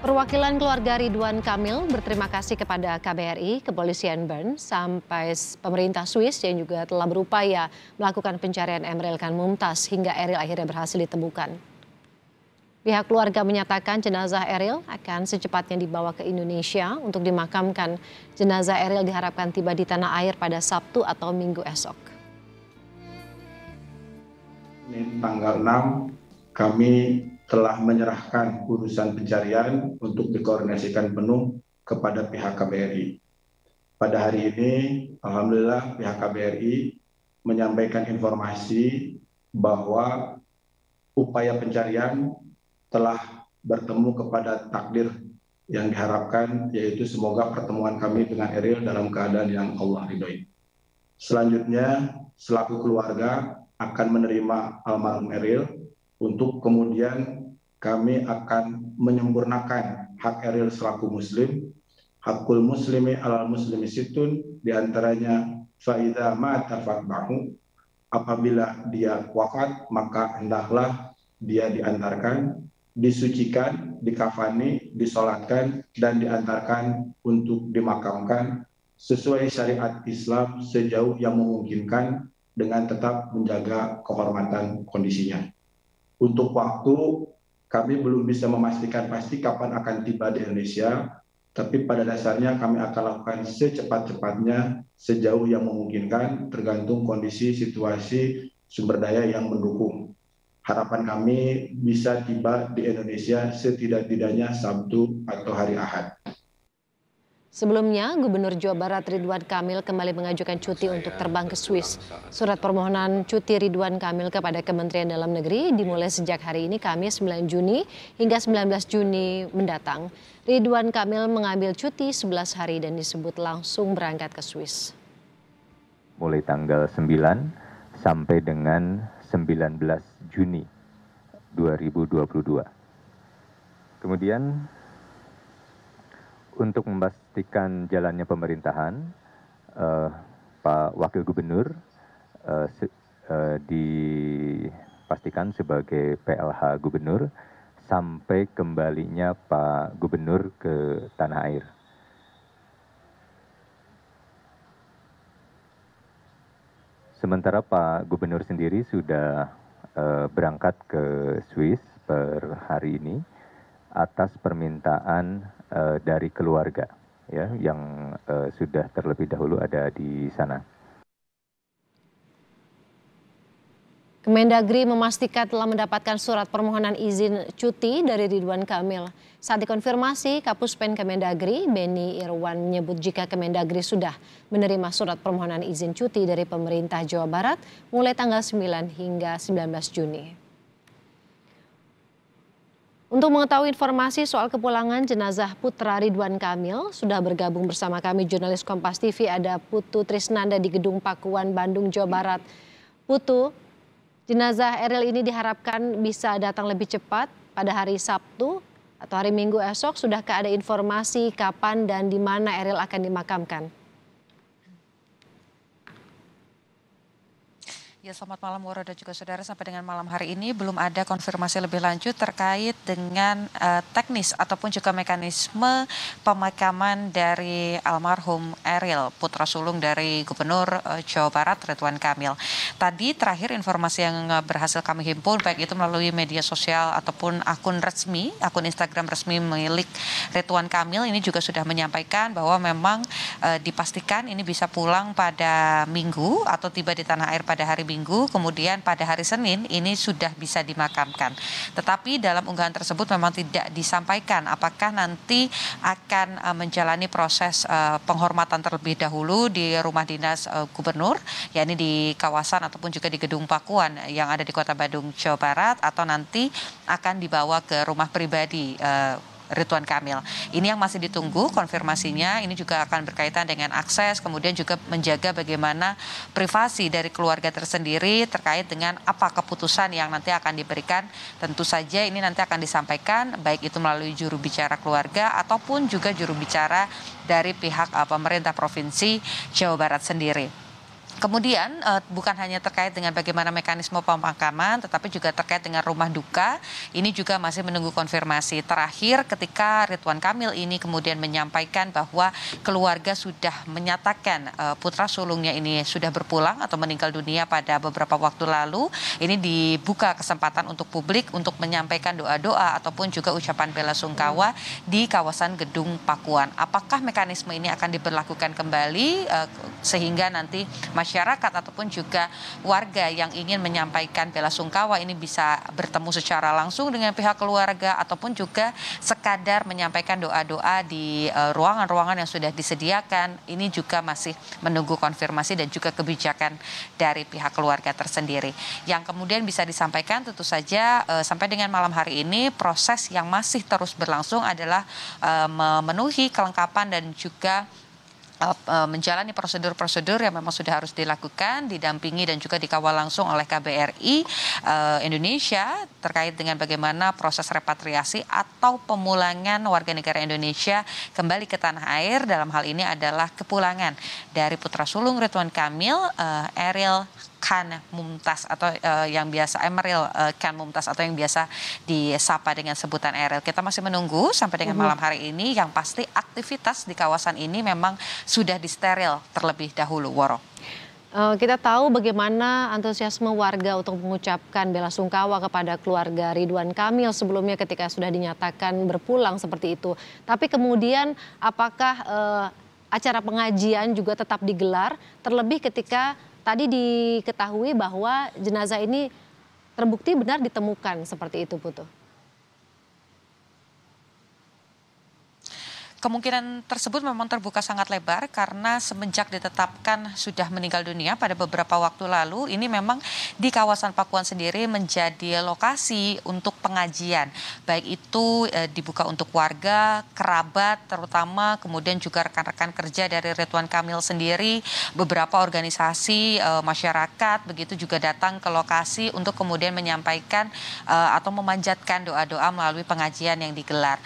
Perwakilan keluarga Ridwan Kamil berterima kasih kepada KBRI, Kepolisian Bern, sampai pemerintah Swiss yang juga telah berupaya melakukan pencarian Emeril Khan Mumtaz hingga Eril akhirnya berhasil ditemukan. Pihak keluarga menyatakan jenazah Eril akan secepatnya dibawa ke Indonesia untuk dimakamkan. Jenazah Eril diharapkan tiba di tanah air pada Sabtu atau Minggu esok. Ini tanggal 6 kami telah menyerahkan urusan pencarian untuk dikoordinasikan penuh kepada pihak KBRI. Pada hari ini, Alhamdulillah pihak KBRI menyampaikan informasi bahwa upaya pencarian telah bertemu kepada takdir yang diharapkan, yaitu semoga pertemuan kami dengan Eril dalam keadaan yang Allah ridhoi. Selanjutnya, selaku keluarga akan menerima almarhum Eril untuk kemudian kami akan menyempurnakan hak eril selaku muslim, hakul muslimi alal muslimi situn, diantaranya fa'idha ma'atafat fatbahu, apabila dia wafat, maka hendaklah dia diantarkan, disucikan, dikafani, disolatkan, dan diantarkan untuk dimakamkan sesuai syariat Islam sejauh yang memungkinkan dengan tetap menjaga kehormatan kondisinya. Untuk waktu kami belum bisa memastikan pasti kapan akan tiba di Indonesia, tapi pada dasarnya kami akan lakukan secepat-cepatnya sejauh yang memungkinkan tergantung kondisi situasi sumber daya yang mendukung. Harapan kami bisa tiba di Indonesia setidak-tidaknya Sabtu atau hari Ahad. Sebelumnya, Gubernur Jawa Barat Ridwan Kamil kembali mengajukan cuti Saya untuk terbang ke Swiss. Surat permohonan cuti Ridwan Kamil kepada Kementerian Dalam Negeri dimulai sejak hari ini Kamis 9 Juni hingga 19 Juni mendatang. Ridwan Kamil mengambil cuti 11 hari dan disebut langsung berangkat ke Swiss. Mulai tanggal 9 sampai dengan 19 Juni 2022. Kemudian untuk memastikan jalannya pemerintahan eh, Pak Wakil Gubernur eh, eh, dipastikan sebagai PLH Gubernur sampai kembalinya Pak Gubernur ke tanah air. Sementara Pak Gubernur sendiri sudah berangkat ke Swiss per hari ini atas permintaan eh, dari keluarga ya, yang eh, sudah terlebih dahulu ada di sana. Kemendagri memastikan telah mendapatkan surat permohonan izin cuti dari Ridwan Kamil. Saat dikonfirmasi, Kapus Pen Kemendagri, Beni Irwan menyebut jika Kemendagri sudah menerima surat permohonan izin cuti dari pemerintah Jawa Barat mulai tanggal 9 hingga 19 Juni. Untuk mengetahui informasi soal kepulangan jenazah putra Ridwan Kamil, sudah bergabung bersama kami jurnalis Kompas TV ada Putu Trisnanda di Gedung Pakuan, Bandung, Jawa Barat. Putu, jenazah Eril ini diharapkan bisa datang lebih cepat pada hari Sabtu atau hari Minggu esok. Sudahkah ada informasi kapan dan di mana Eril akan dimakamkan? Ya selamat malam Woro dan juga saudara sampai dengan malam hari ini belum ada konfirmasi lebih lanjut terkait dengan uh, teknis ataupun juga mekanisme pemakaman dari almarhum Eril putra sulung dari Gubernur uh, Jawa Barat Ridwan Kamil. Tadi terakhir informasi yang uh, berhasil kami himpun baik itu melalui media sosial ataupun akun resmi, akun Instagram resmi milik Ridwan Kamil ini juga sudah menyampaikan bahwa memang uh, dipastikan ini bisa pulang pada Minggu atau tiba di tanah air pada hari Minggu, kemudian pada hari Senin ini sudah bisa dimakamkan. Tetapi dalam unggahan tersebut memang tidak disampaikan apakah nanti akan eh, menjalani proses eh, penghormatan terlebih dahulu di rumah dinas eh, gubernur, yakni di kawasan ataupun juga di gedung Pakuan yang ada di Kota Bandung, Jawa Barat atau nanti akan dibawa ke rumah pribadi Ridwan Kamil. Ini yang masih ditunggu konfirmasinya. Ini juga akan berkaitan dengan akses, kemudian juga menjaga bagaimana privasi dari keluarga tersendiri terkait dengan apa keputusan yang nanti akan diberikan. Tentu saja ini nanti akan disampaikan baik itu melalui juru bicara keluarga ataupun juga juru bicara dari pihak eh, pemerintah provinsi Jawa Barat sendiri. Kemudian uh, bukan hanya terkait dengan bagaimana mekanisme pemakaman, tetapi juga terkait dengan rumah duka. Ini juga masih menunggu konfirmasi. Terakhir ketika Ridwan Kamil ini kemudian menyampaikan bahwa keluarga sudah menyatakan uh, putra sulungnya ini sudah berpulang atau meninggal dunia pada beberapa waktu lalu. Ini dibuka kesempatan untuk publik untuk menyampaikan doa-doa ataupun juga ucapan bela sungkawa di kawasan Gedung Pakuan. Apakah mekanisme ini akan diberlakukan kembali uh, sehingga nanti masyarakat masyarakat ataupun juga warga yang ingin menyampaikan bela sungkawa ini bisa bertemu secara langsung dengan pihak keluarga ataupun juga sekadar menyampaikan doa-doa di eh, ruangan-ruangan yang sudah disediakan ini juga masih menunggu konfirmasi dan juga kebijakan dari pihak keluarga tersendiri yang kemudian bisa disampaikan tentu saja eh, sampai dengan malam hari ini proses yang masih terus berlangsung adalah eh, memenuhi kelengkapan dan juga Eh, eh, menjalani prosedur-prosedur yang memang sudah harus dilakukan, didampingi dan juga dikawal langsung oleh KBRI uh, eh, Indonesia terkait dengan bagaimana proses repatriasi atau pemulangan warga negara Indonesia kembali ke tanah air. Dalam hal ini adalah kepulangan dari putra sulung Ridwan Kamil, uh, Eril Khan Mumtaz atau uh, yang biasa Emeril eh, uh, eh, Khan Mumtaz atau yang biasa disapa dengan sebutan Eril. Kita masih menunggu sampai dengan iya. malam hari ini yang pasti aktivitas di kawasan ini memang sudah disteril terlebih dahulu Woro. kita tahu bagaimana antusiasme warga untuk mengucapkan bela sungkawa kepada keluarga Ridwan Kamil sebelumnya ketika sudah dinyatakan berpulang seperti itu. Tapi kemudian apakah acara pengajian juga tetap digelar terlebih ketika tadi diketahui bahwa jenazah ini terbukti benar ditemukan seperti itu putu Kemungkinan tersebut memang terbuka sangat lebar karena semenjak ditetapkan sudah meninggal dunia pada beberapa waktu lalu, ini memang di kawasan Pakuan sendiri menjadi lokasi untuk pengajian. Baik itu e, dibuka untuk warga, kerabat terutama, kemudian juga rekan-rekan kerja dari Ridwan Kamil sendiri, beberapa organisasi e, masyarakat begitu juga datang ke lokasi untuk kemudian menyampaikan e, atau memanjatkan doa-doa melalui pengajian yang digelar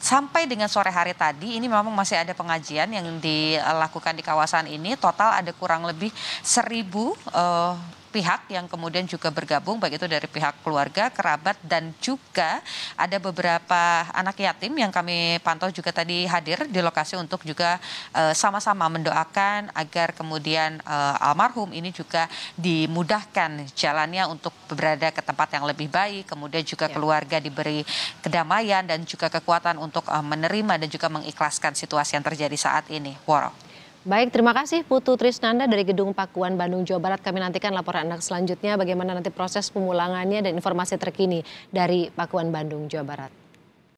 sampai dengan sore hari tadi ini memang masih ada pengajian yang dilakukan di kawasan ini total ada kurang lebih seribu uh, pihak yang kemudian juga bergabung baik itu dari pihak keluarga, kerabat dan juga ada beberapa anak yatim yang kami pantau juga tadi hadir di lokasi untuk juga eh, sama-sama uh, mendoakan agar kemudian uh, almarhum ini juga dimudahkan jalannya untuk berada ke tempat yang lebih baik, kemudian juga ya. keluarga diberi kedamaian dan juga kekuatan untuk uh, menerima dan juga mengikhlaskan situasi yang terjadi saat ini. Woro. Baik, terima kasih Putu Trisnanda dari Gedung Pakuan Bandung Jawa Barat. Kami nantikan laporan Anda selanjutnya bagaimana nanti proses pemulangannya dan informasi terkini dari Pakuan Bandung Jawa Barat.